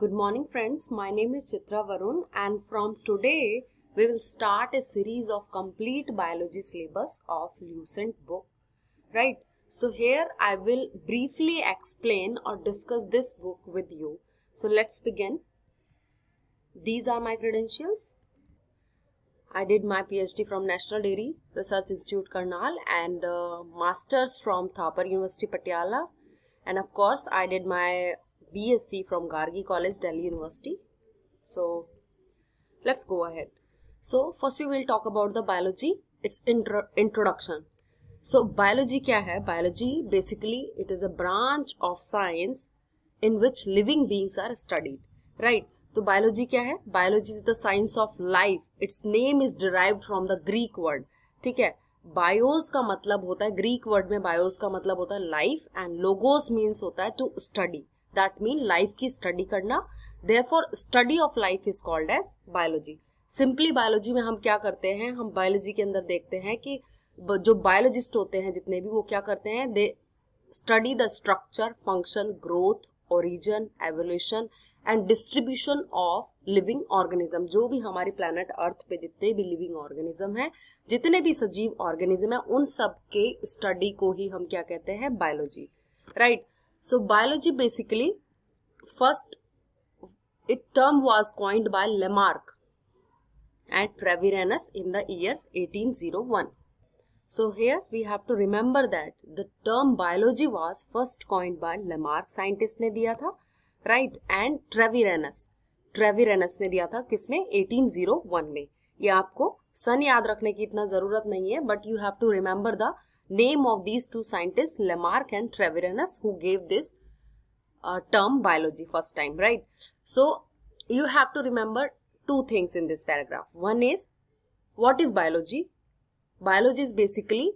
Good morning friends, my name is Chitra Varun and from today we will start a series of complete biology syllabus of Lucent book. Right, so here I will briefly explain or discuss this book with you. So let's begin. These are my credentials. I did my PhD from National Dairy Research Institute Karnal and uh, Masters from Thapar University Patiala and of course I did my BSc from Gargi College, Delhi University. So let's go ahead. So first we will talk about the biology, its intro introduction. So biology kya hai? Biology basically it is a branch of science in which living beings are studied. Right. तो biology क्या है biology is the science of life its name is derived from the Greek word ठीक है BIOS का मतलब होता है Greek word में बायोस का मतलब होता है लाइफ एंड लोगोस मीन्स होता है to study that mean life की स्टडी करना therefore study of life is called as biology simply biology में हम क्या करते हैं हम बायोलॉजी के अंदर देखते हैं कि जो बायोलॉजिस्ट होते हैं जितने भी वो क्या करते हैं they study the structure function growth origin evolution and distribution of living organism जो भी हमारी प्लैनेट अर्थ पे जितने भी लिविंग ऑर्गेनिज्म हैं जितने भी सजीव ऑर्गेनिज्म हैं उन सब के स्टडी को ही हम क्या कहते हैं biology right right? So biology basically first it term was coined by Lamarck and Treviranus in the year 1801. So here we have to remember that the term biology was first coined by Lamarck scientist ne diya tha right and Treviranus Treviranus ne diya tha kisme 1801 mein ये आपको सन याद रखने की इतना जरूरत नहीं है but you have to remember the name of these two scientist Lamarck and Treviranus who gave this term biology first time right so you have to remember two things in this paragraph one is what is biology biology is basically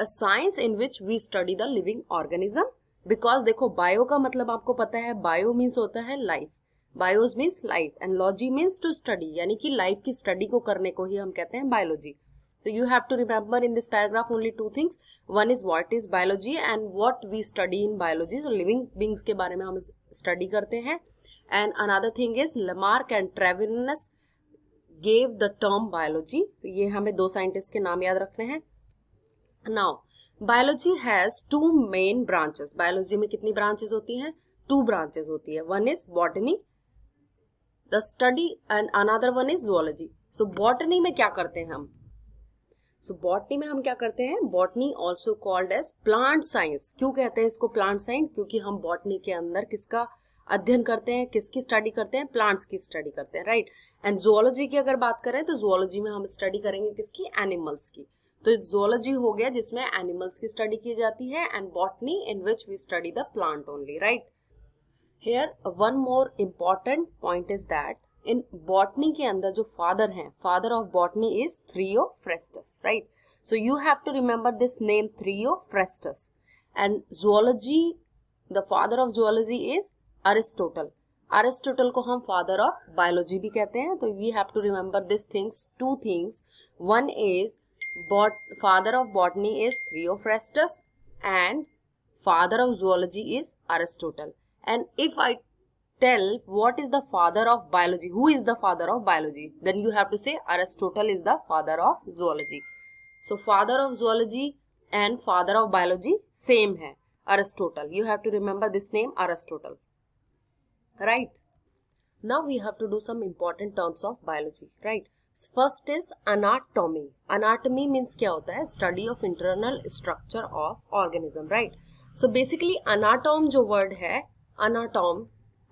a science in which we study the living organism because देखो bio का मतलब आपको पता है bio means होता है life bios means life and logy means to study यानी कि लाइफ की स्टडी को करने को ही हम कहते हैं बायोलॉजी तो you have to remember in this paragraph only two things one is what is biology and what we study in biology living beings के बारे में हम स्टडी करते हैं and another thing is Lamarck and Treviranus gave the term biology ये हमें दो scientist के नाम याद रखने हैं now biology has two main branches biology में कितनी ब्रांचेस होती हैं टू ब्रांचेस होती है one is botany the study and another one is zoology so botany में क्या करते हैं हम सो so, बॉटनी में हम क्या करते हैं botany also called as plant science क्यों कहते हैं इसको प्लांट साइंस क्योंकि हम बॉटनी के अंदर किसका अध्ययन करते हैं किसकी स्टडी करते हैं प्लांट्स की स्टडी करते हैं राइट एंड जुअलॉजी की अगर बात करें तो जुअलॉजी में हम स्टडी करेंगे किसकी एनिमल्स की तो जोलॉजी हो गया जिसमें एनिमल्स की स्टडी की जाती है and botany in which we study the plant only right here one more important point is that in botany के अंदर जो फादर हैं father of botany is Theophrastus right so you have to remember this name Theophrastus and zoology the father of zoology is Aristotle Aristotle को हम father of biology भी कहते हैं तो we have to remember this things two things one is both father of botany is Theophrastus and father of zoology is Aristotle and if I tell what is the father of biology, who is the father of biology, then you have to say Aristotle is the father of zoology. So father of zoology and father of biology same hai Aristotle. You have to remember this name Aristotle. Right. Now we have to do some important terms of biology. Right. first is anatomy anatomy means kya hota hai study of internal structure of organism right so basically anatom jo word hai anatom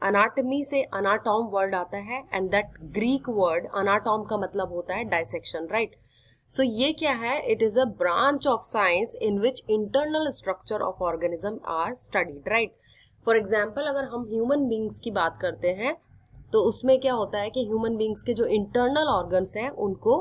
anatomy से anatom word आता है and that Greek word anatom का मतलब होता है dissection right so ये क्या है it is a branch of science in which internal structure of organism are studied right for example अगर हम ह्यूमन बींग्स की बात करते हैं तो उसमें क्या होता है कि ह्यूमन बींग्स के जो इंटरनल ऑर्गन्स हैं उनको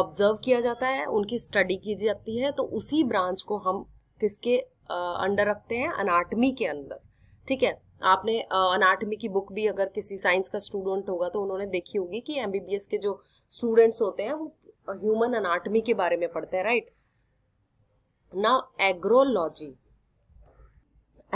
ऑब्जर्व किया जाता है उनकी स्टडी की जाती है तो उसी ब्रांच को हम किसके अंडर रखते हैं अनाटमी के अंदर ठीक है आपने अनाटमी की बुक भी अगर किसी साइंस का स्टूडेंट होगा तो उन्होंने देखी होगी कि एम के जो स्टूडेंट्स होते हैं वो ह्यूमन अनाटमी के बारे में पढ़ते हैं राइट ना एग्रोलॉजी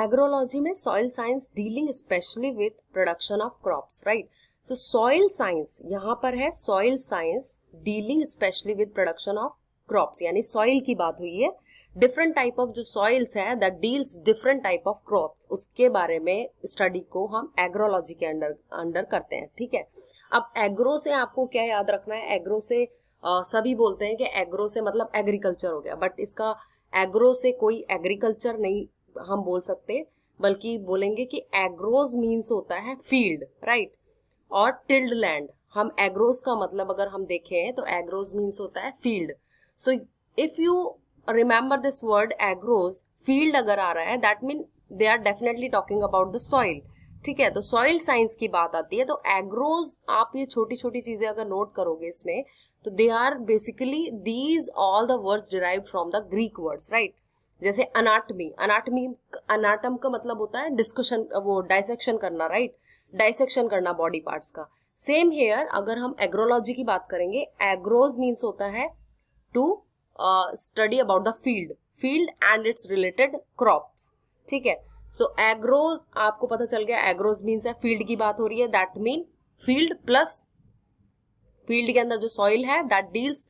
एग्रोलॉजी में soil science dealing specially with production of crops right so soil science यहाँ पर है soil science dealing specially with production of crops यानी सॉइल की बात हुई है डिफरेंट टाइप ऑफ जो सॉइल्स है that deals different type of crop उसके बारे में स्टडी को हम एग्रोलॉजी के अंडर अंडर करते हैं ठीक है अब एग्रो से आपको क्या याद रखना है एग्रो से आ, सभी बोलते हैं कि एग्रो से मतलब एग्रीकल्चर हो गया बट इसका एग्रो से कोई एग्रीकल्चर नहीं हम बोल सकते बल्कि बोलेंगे कि एग्रोज मीन्स होता है field right or tilled land हम एग्रोज का मतलब अगर हम देखें तो एग्रोज मीन्स होता है field so if you remember this word agros field अगर आ रहा है that mean they are definitely talking about the soil ठीक है तो सॉइल साइंस की बात आती है तो एग्रोज आप ये छोटी छोटी चीजें अगर नोट करोगे इसमें तो they are basically these all the words derive from the Greek words right जैसे अनाटमी अनाटमी अनाटम का मतलब होता है डिस्कशन वो डाइसेक्शन करना राइट right? डाइसेक्शन करना बॉडी पार्ट्स का सेम हेयर अगर हम एग्रोलॉजी की बात करेंगे एग्रोज मीन्स होता है to study about the field field and its related crop ठीक है सो so, एग्रोज आपको पता चल गया एग्रोज मीन्स है फील्ड की बात हो रही है that mean field plus field के अंदर जो सॉइल है that deals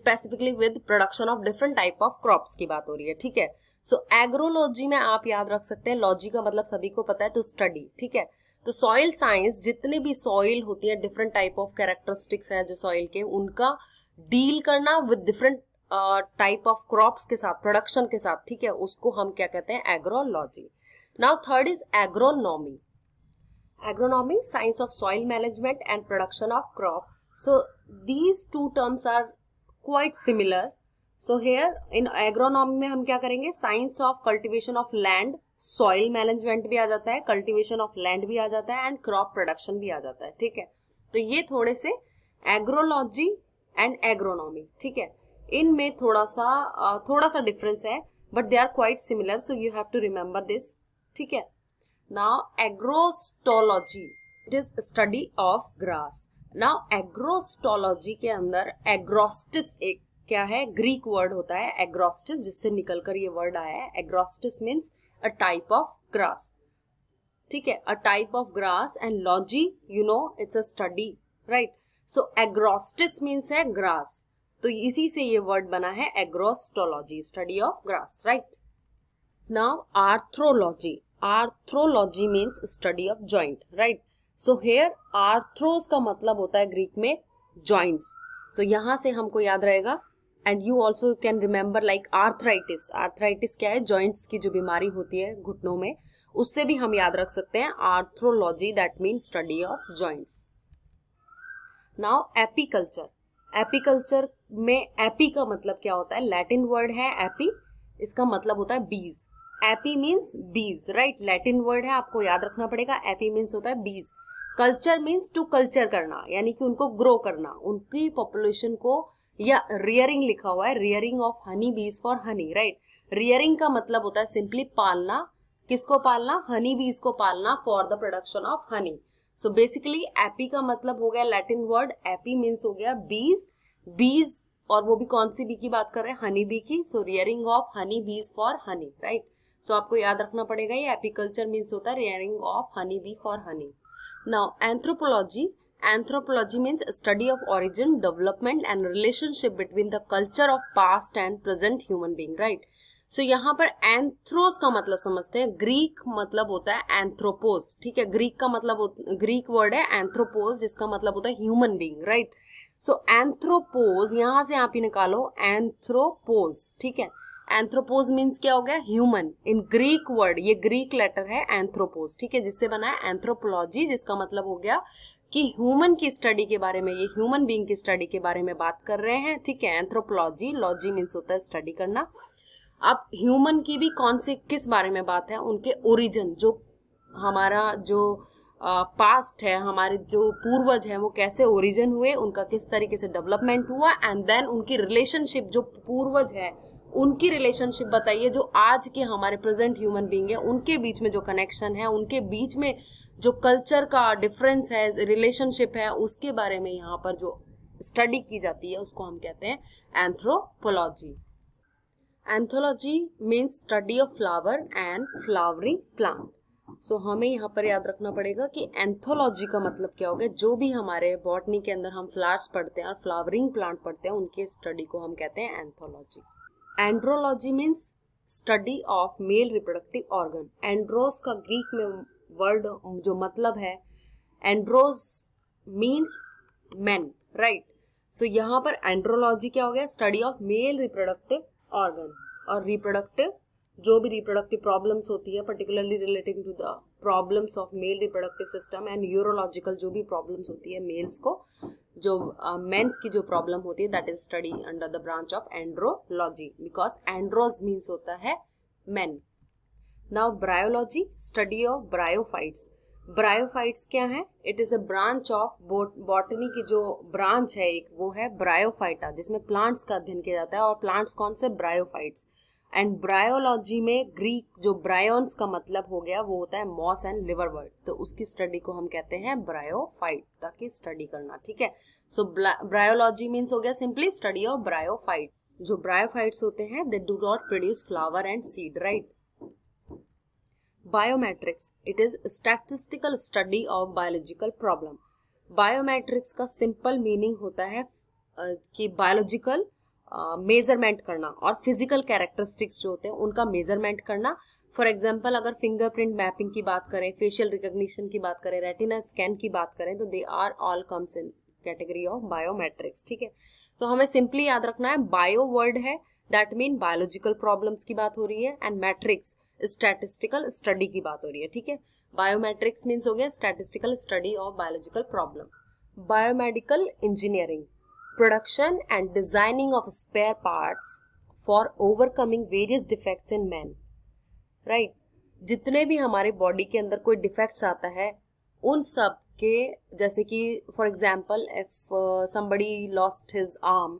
specifically with production of different type of crops की बात हो रही है ठीक है सो so, एग्रोलॉजी में आप याद रख सकते हैं लॉजी का मतलब सभी को पता है टू स्टडी ठीक है तो सॉइल साइंस जितने भी सॉइल होती है डिफरेंट टाइप ऑफ कैरेक्टरिस्टिक्स है जो सॉइल के उनका डील करना with different type of crop के साथ प्रोडक्शन के साथ ठीक है उसको हम क्या कहते हैं agrology now third is agronomy agronomy science of soil management and production of crop so these two terms are quite similar so here in agronomy में हम क्या करेंगे science of cultivation of land soil management भी आ जाता है cultivation of land भी आ जाता है एंड क्रॉप प्रोडक्शन भी आ जाता है ठीक है तो ये थोड़े से एग्रोलॉजी एंड एग्रोनॉमी ठीक है इनमें थोड़ा सा थोड़ा सा डिफरेंस है but they are quite similar so you have to remember this ठीक है ना agrostology it is study of grass ना एग्रोस्टोलॉजी के अंदर एग्रोस्टिस एक क्या है ग्रीक वर्ड होता है एग्रोस्टिस जिससे निकलकर ये वर्ड आया है agrostis means a type of grass ठीक है a type of grass and logy you know it's a study right so agrostis means है ग्रास तो इसी से ये वर्ड बना है agrostology study of grass right now arthrology arthrology means study of joint right so here arthros का मतलब होता है ग्रीक में ज्वाइंट्स सो so, यहां से हमको याद रहेगा and you also can remember like arthritis arthritis क्या है ज्वाइंट्स की जो बीमारी होती है घुटनों में उससे भी हम याद रख सकते हैं arthrology that mean study of joints now apiculture apiculture में एपी का मतलब क्या होता है लैटिन वर्ड है एपी इसका मतलब होता है bees api means bees right Latin word है आपको याद रखना पड़ेगा एपी मीन्स होता है बीज कल्चर मीन्स टू कल्चर करना यानी कि उनको ग्रो करना उनकी पॉपुलेशन को या रियरिंग लिखा हुआ है रियरिंग ऑफ हनी बीज फॉर हनी राइट रियरिंग का मतलब होता है सिंपली पालना किसको पालना हनी बीज को पालना for the production of honey so basically api का मतलब हो गया लैटिन वर्ड एपी मीन्स हो गया बीज बीज और वो भी कौन सी बी की बात कर रहे हैं हनी बी की सो रियरिंग ऑफ हनी बीज फॉर हनी राइट सो आपको याद रखना पड़ेगा ये एपीकल्चर मीन्स होता है rearing of honey bee for honey now anthropology Anthropology means study of origin, development and relationship between the culture of past and present human being, right? So so, यहाँ पर एंथ्रोस का मतलब समझते हैं ग्रीक मतलब होता है एंथ्रोपोस ठीक है ग्रीक का मतलब ग्रीक वर्ड है एंथ्रोपोस जिसका मतलब होता है human being right so anthropos यहां से आप ही निकालो एंथ्रोपोज ठीक है एंथ्रोपोज मीन्स क्या हो गया ह्यूमन इन ग्रीक वर्ड ये ग्रीक लेटर है एंथ्रोपोज ठीक है जिससे बना है एंथ्रोपोलॉजी जिसका मतलब हो गया कि ह्यूमन की स्टडी के बारे में ये ह्यूमन बींग की स्टडी के बारे में बात कर रहे हैं ठीक है एंथ्रोपोलॉजी लॉजी मीन्स होता है स्टडी करना अब ह्यूमन की भी कौन सी किस बारे में बात है उनके ओरिजिन जो हमारा जो पास्ट है हमारे जो पूर्वज हैं वो कैसे ओरिजिन हुए उनका किस तरीके से डेवलपमेंट हुआ एंड देन उनकी रिलेशनशिप जो पूर्वज है उनकी रिलेशनशिप बताइए जो आज के हमारे प्रेजेंट ह्यूमन बींग है उनके बीच में जो कनेक्शन है उनके बीच में जो कल्चर का डिफरेंस है रिलेशनशिप है उसके बारे में यहाँ पर जो स्टडी की जाती है उसको हम कहते हैं anthropology anthology means study of flower and flowering plant so हमें यहाँ पर याद रखना पड़ेगा कि एंथोलॉजी का मतलब क्या होगा जो भी हमारे बॉटनी के अंदर हम फ्लावर्स पढ़ते हैं और फ्लावरिंग प्लांट पढ़ते हैं उनके स्टडी को हम कहते हैं anthology andrology means study of male reproductive organ andros का ग्रीक में वर्ड जो मतलब है andros means man right so यहाँ पर एंड्रोलॉजी क्या हो गया study of male reproductive organ और रिप्रोडक्टिव जो भी रिप्रोडक्टिव प्रॉब्लम्स uh, होती है particularly relating to the problems of male reproductive system and urological जो भी प्रॉब्लम्स होती है मेल्स को जो मेन्स uh, की जो प्रॉब्लम होती है that is study under the branch of andrology because andros means होता है man now bryology study of bryophytes bryophytes क्या है it is a branch of botany की जो ब्रांच है एक वो है ब्रायोफाइटा जिसमें प्लांट्स का अध्ययन किया जाता है और प्लांट्स कौन से ब्रायोफाइट्स एंड ब्रायोलॉजी में ग्रीक जो ब्रायोन्स का मतलब हो गया वो होता है मॉस एंड लिवर वर्ड तो उसकी स्टडी को हम कहते हैं ब्रायोफाइटा की स्टडी करना ठीक है सो ब्रायोलॉजी मीन्स हो गया सिंपली स्टडी ऑफ ब्रायोफाइट जो ब्रायोफाइट्स होते हैं they do not produce flower and seed right biometrics it is statistical study of biological problem biometrics का सिंपल मीनिंग होता है कि बायोलॉजिकल मेजरमेंट करना और फिजिकल कैरेक्टरिस्टिक्स जो होते हैं उनका मेजरमेंट करना फॉर एग्जाम्पल अगर फिंगरप्रिंट मैपिंग की बात करें फेशियल रिकॉग्निशन की बात करें रेटिना स्कैन की बात करें तो they are all comes in category of biometrics ठीक है तो हमें सिंपली याद रखना है बायो वर्ड है दैट मीन बायोलॉजिकल प्रॉब्लम्स की बात हो रही है एंड मैट्रिक्स स्टैटिस्टिकल स्टडी की बात हो रही है ठीक है बायोमेट्रिक्स मीन्स हो गया statistical study of biological problem biomedical engineering production and designing of spare parts for overcoming various defects in man right जितने भी हमारे बॉडी के अंदर कोई डिफेक्ट्स आता है उन सब के जैसे कि for example if somebody lost his arm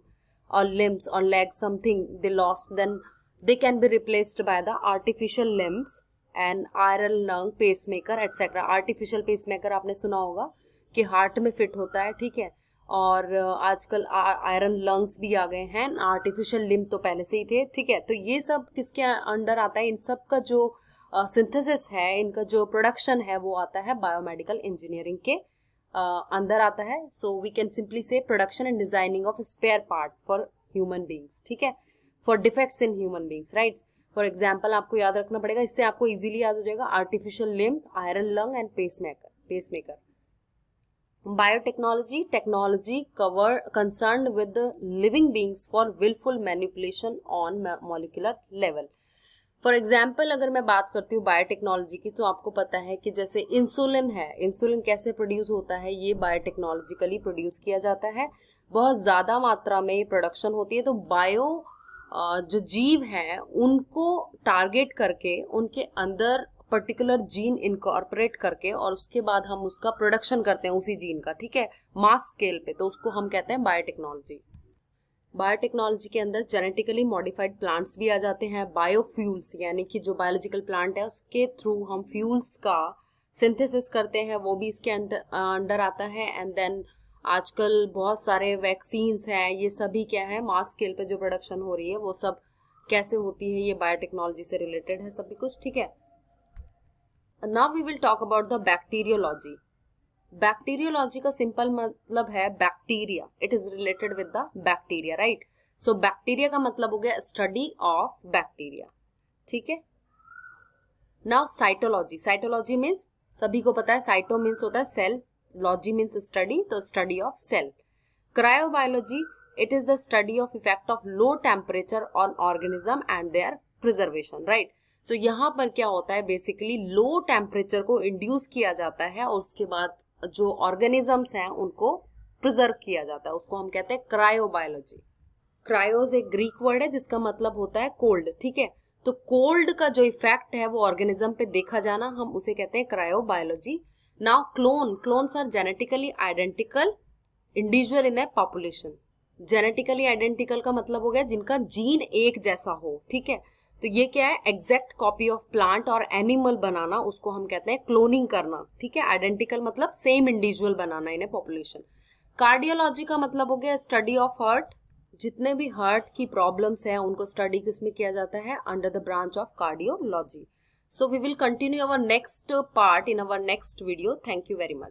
और लिम्स और leg something they lost then They can be replaced by the artificial limbs and iron lung pacemaker etcetera artificial pacemaker आपने सुना होगा कि हार्ट में फिट होता है ठीक है और uh, आजकल आयरन लंग्स भी आ गए हैं आर्टिफिशियल लिम तो पहले से ही थे ठीक है तो ये सब किसके अंडर आता है इन सब का जो सिंथेसिस uh, है इनका जो प्रोडक्शन है वो आता है बायोमेडिकल इंजीनियरिंग के uh, अंदर आता है so we can simply say production and designing of spare part for human beings ठीक है for defects in human beings right for example आपको याद रखना पड़ेगा इससे आपको इजीली याद हो जाएगा artificial limb iron lung and pacemaker pacemaker biotechnology technology cover concern with living beings for willful manipulation on molecular level for example अगर मैं बात करती हूँ बायोटेक्नोलॉजी की तो आपको पता है कि जैसे इंसुलिन है इंसुलिन कैसे प्रोड्यूस होता है ये बायोटेक्नोलॉजिकली प्रोड्यूस किया जाता है बहुत ज़्यादा मात्रा में ये प्रोडक्शन होती है तो बायो जो जीव हैं उनको टारगेट करके उनके अंदर पर्टिकुलर जीन इनकॉर्पोरेट करके और उसके बाद हम उसका प्रोडक्शन करते हैं उसी जीन का ठीक है मास स्केल पे तो उसको हम कहते हैं बायोटेक्नोलॉजी बायोटेक्नोलॉजी के अंदर जेनेटिकली मॉडिफाइड प्लांट्स भी आ जाते हैं बायोफ्यूल्स यानी कि जो बायोलॉजिकल प्लांट है उसके थ्रू हम फ्यूल्स का सिंथेसिस करते हैं वो भी इसके अंडर आता है एंड देन आजकल बहुत सारे वैक्सीन्स हैं ये सभी क्या है मास स्केल पे जो प्रोडक्शन हो रही है वो सब कैसे होती है ये बायोटेक्नोलॉजी से रिलेटेड है सभी कुछ ठीक है now we will talk about the bacteriology bacteriology का सिंपल मतलब है bacteria it is related with the bacteria right so bacteria का मतलब हो गया स्टडी ऑफ बैक्टीरिया ठीक है नाउ साइटोलॉजी साइटोलॉजी मीन्स सभी को पता है साइटो मीन्स होता है सेल लॉजी मीन्स स्टडी तो study of cell cryobiology it is the study of effect of low temperature on organism and their preservation right so यहाँ पर क्या होता है बेसिकली लो टेम्परेचर को इंड्यूस किया जाता है और उसके बाद जो ऑर्गेनिजम्स हैं उनको प्रिजर्व किया जाता है उसको हम कहते हैं क्रायोबायोलॉजी क्रायोज एक ग्रीक वर्ड है जिसका मतलब होता है कोल्ड ठीक है तो कोल्ड का जो इफेक्ट है वो ऑर्गेनिज्म पे देखा जाना हम उसे कहते हैं cryobiology Now clone, clones are genetically identical individual in a population. Genetically identical का मतलब हो गया जिनका जीन एक जैसा हो ठीक है तो ये क्या है एग्जैक्ट कॉपी ऑफ प्लांट और एनिमल बनाना उसको हम कहते हैं क्लोनिंग करना ठीक है आइडेंटिकल मतलब सेम इंडिविजुअल बनाना इन ए पॉपुलेशन कार्डियोलॉजी का मतलब हो गया स्टडी ऑफ हार्ट जितने भी हार्ट की प्रॉब्लम्स हैं उनको स्टडी किसमें किया जाता है under the branch of cardiology So we will continue our next part in our next video. Thank you very much.